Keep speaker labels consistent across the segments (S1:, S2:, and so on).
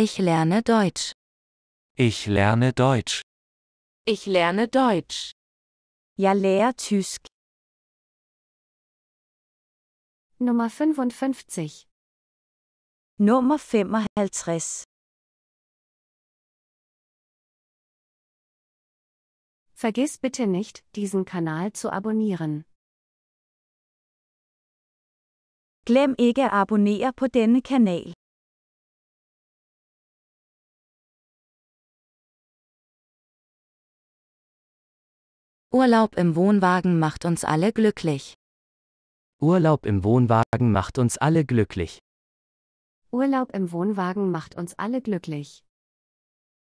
S1: Ich lerne Deutsch. Ich lerne Deutsch. Ich lerne Deutsch. Ja, lærer tysk. Nummer 55. Nummer 55. Vergiss bitte nicht, diesen Kanal zu abonnieren. Glem ikke at abonnere på denne kanal. Urlaub
S2: im Wohnwagen macht uns alle glücklich.
S3: Urlaub im Wohnwagen macht uns alle glücklich.
S2: Urlaub im Wohnwagen macht uns alle glücklich.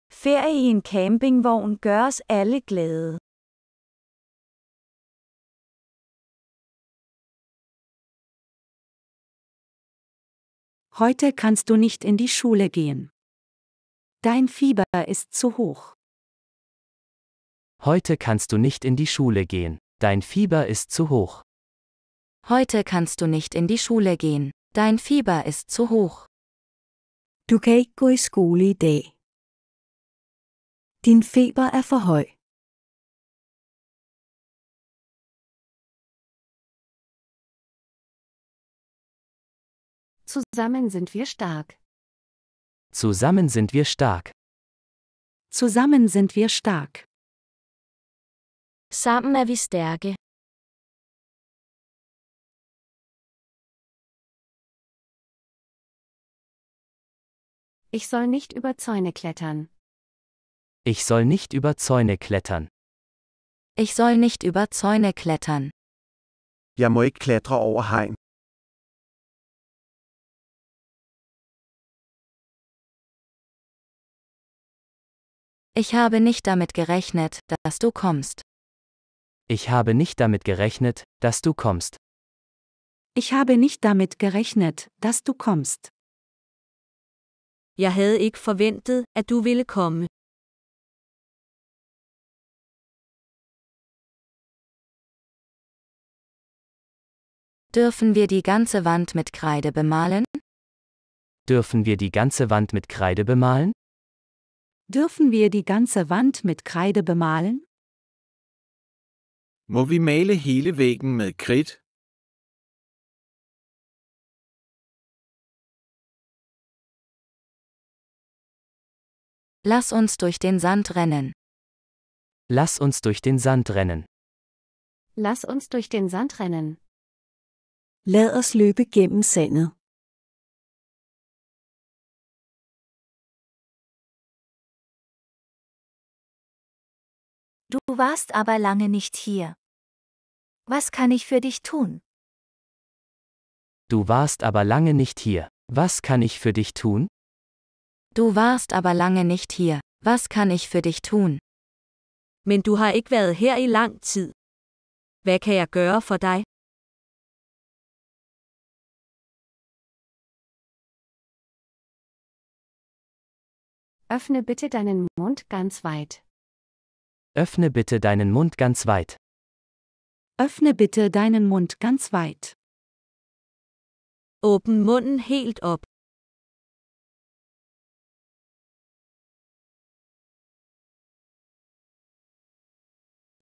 S2: Ferie i campingvogn gør os alle glade. Heute kannst du nicht in die Schule gehen. Dein Fieber ist zu hoch.
S3: Heute kannst du nicht in die Schule gehen. Dein Fieber ist zu hoch.
S2: Heute kannst du nicht in die Schule gehen. Dein Fieber ist zu hoch. Du kan ikke gå i skole i dag.
S1: Din feber er for høj.
S2: Zusammen sind wir stark.
S3: Zusammen sind wir stark.
S2: Zusammen sind wir stark. Sammen
S1: er vi stærke. Ich soll nicht über Zäune klettern.
S3: Ich soll nicht über Zäune klettern.
S2: Ich soll nicht über Zäune klettern.
S3: Jeg må ikke klatre over hegn.
S2: Ich habe nicht damit gerechnet, dass du kommst.
S3: Ich habe nicht damit gerechnet, dass du kommst.
S2: Ich habe nicht damit gerechnet, dass du kommst. Jeg havde ikke forventet, at du
S1: ville komme.
S2: Dürfen wir die ganze Wand mit Kreide bemalen?
S3: Dürfen wir die ganze Wand mit Kreide bemalen?
S2: Dürfen wir die ganze Wand mit Kreide bemalen?
S1: Må vi male hele væggen med kridt?
S2: Lass uns durch den Sand rennen.
S3: Lass uns durch den Sand rennen.
S2: Lass uns durch den Sand rennen. Lad os løbe gennem
S1: sandet. Du warst aber lange nicht hier.
S2: Was kann ich für dich tun?
S3: Du warst aber lange nicht hier. Was kann ich für dich tun?
S2: Du warst aber lange nicht hier. Was kann ich für dich tun? Men du har ikke været her i lang tid.
S1: Hvad kan jeg gøre for dig? Öffne
S2: bitte deinen Mund ganz weit.
S3: Öffne bitte deinen Mund ganz weit.
S2: Öffne bitte deinen Mund ganz weit.
S1: Open munden helt op.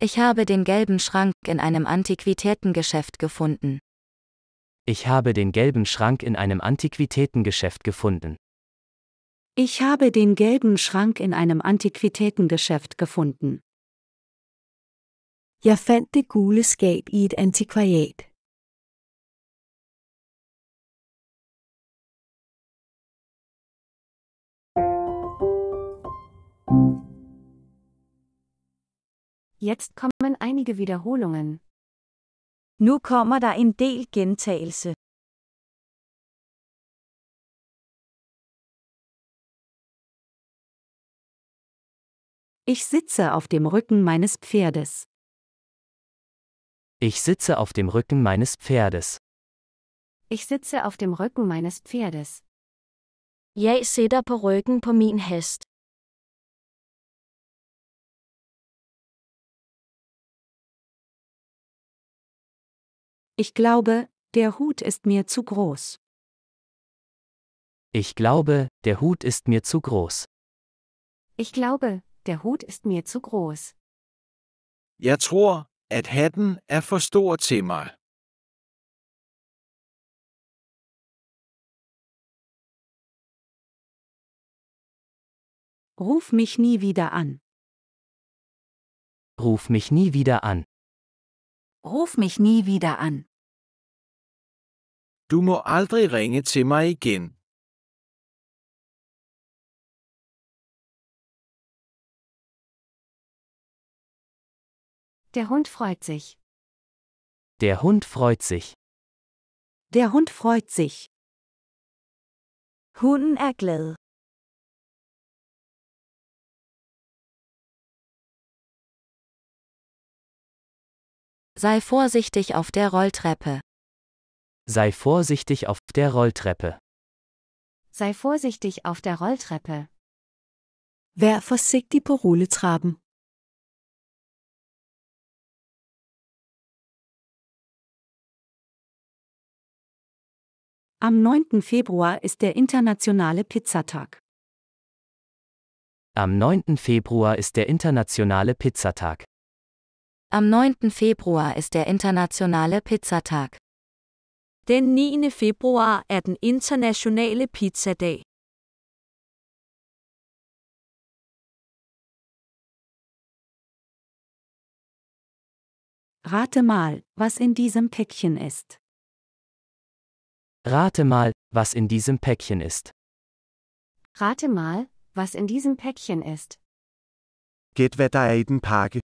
S1: Ich habe den gelben
S2: Schrank in einem Antiquitätengeschäft gefunden.
S3: Ich habe den gelben Schrank in einem Antiquitätengeschäft gefunden.
S2: Ich habe den gelben Schrank in einem Antiquitätengeschäft gefunden. Jeg fandt det gule skab i et antikvariat. Jetzt kommen einige Wiederholungen. Nu kommer der en del gentagelse. Ich sitze auf dem Rücken meines Pferdes.
S3: Ich sitze auf dem Rücken meines Pferdes.
S2: Ich sitze auf dem Rücken meines Pferdes. Jeg sitter på ryggen på min hest.
S1: Ich glaube, der Hut ist mir zu groß.
S3: Ich glaube, der Hut ist mir zu groß.
S2: Ich glaube, der Hut ist mir zu groß.
S3: Jeg tror,
S1: at hatten er for stor til mig. Ruf mich nie wieder an. Ruf mich nie wieder an. Ruf mich nie wieder an. Du må aldrig ringe til mig igen. Der Hund freut sich. Der Hund freut sich. Der Hund freut sich. Hunden er glad.
S2: Sei vorsichtig auf der Rolltreppe.
S3: Sei vorsichtig auf der Rolltreppe.
S2: Sei vorsichtig auf der Rolltreppe. Vær forsigtig på rulletrappen. Am 9. Februar ist der Internationale Pizzatag.
S3: Am 9. Februar ist der Internationale Pizzatag.
S2: Am 9. Februar ist der Internationale Pizzatag. Den 9. Februar er den internationale Pizzadag. Rate mal, was in diesem Päckchen ist.
S3: Rate mal, was in diesem Päckchen ist.
S2: Rate mal, was in diesem Päckchen ist.
S3: Gæt hvad der er den pakke.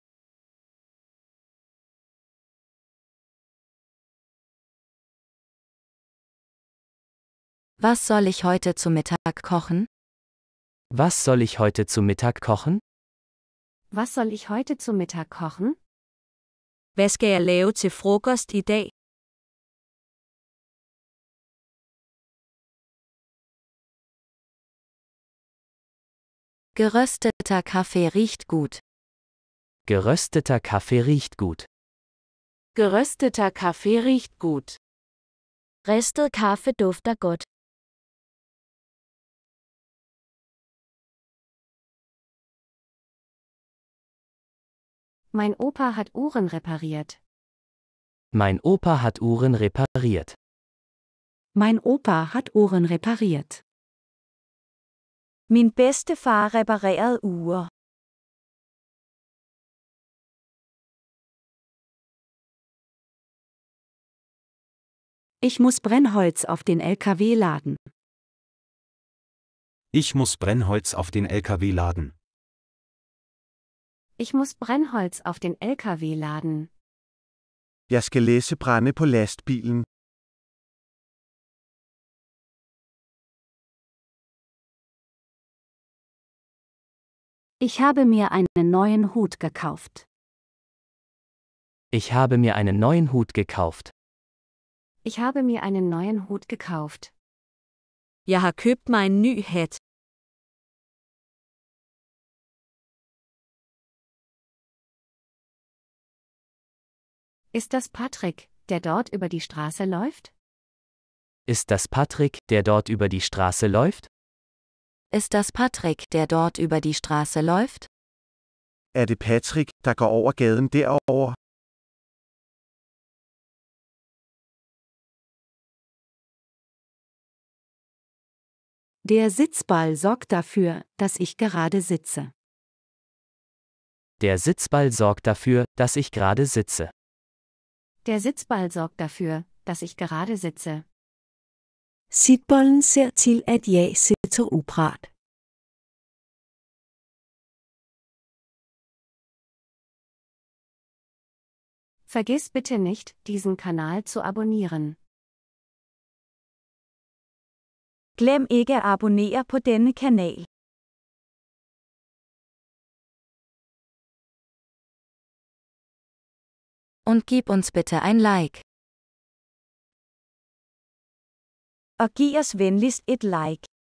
S2: Was soll ich heute zu Mittag kochen?
S3: Was soll ich heute zu Mittag kochen?
S2: Was soll ich heute zu Mittag kochen? Hvad skal jeg lave til frokost i dag? Gerösteter Kaffee riecht gut.
S3: Gerösteter Kaffee riecht gut.
S2: Gerösteter Kaffee riecht gut. Ristet kaffe
S1: dufter godt. Mein Opa hat Uhren repariert.
S3: Mein Opa hat Uhren repariert.
S2: Mein Opa hat Uhren repariert. Min bedstefar reparerede
S1: ure. Ich muss Brennholz auf den
S2: LKW laden.
S1: Ich muss Brennholz auf den LKW laden.
S2: Ich muss Brennholz auf den LKW laden.
S1: Jeg skal læse brænde på lastbilen.
S2: Ich habe mir einen neuen Hut gekauft.
S3: Ich habe mir einen neuen Hut gekauft.
S2: Ich habe mir einen neuen Hut gekauft. Jeg har købt mig en ny hat. Ist das Patrick, der dort über die Straße läuft?
S3: Ist das Patrick, der dort über die Straße läuft?
S2: Ist das Patrick, der dort über die Straße läuft?
S3: Er det Patrick, der går over gaden derover?
S2: Der Sitzball sorgt dafür, dass ich gerade sitze.
S3: Der Sitzball sorgt dafür, dass ich gerade sitze.
S2: Der Sitzball sorgt dafür, dass ich gerade sitze. Sitbolden ser til, at jeg sætter uprat. Vergiss bitte nicht, diesen Kanal zu abonnieren. Glem ikke at abonnere på denne kanal.
S1: Und gib uns bitte ein Like. og giv os venligst et like.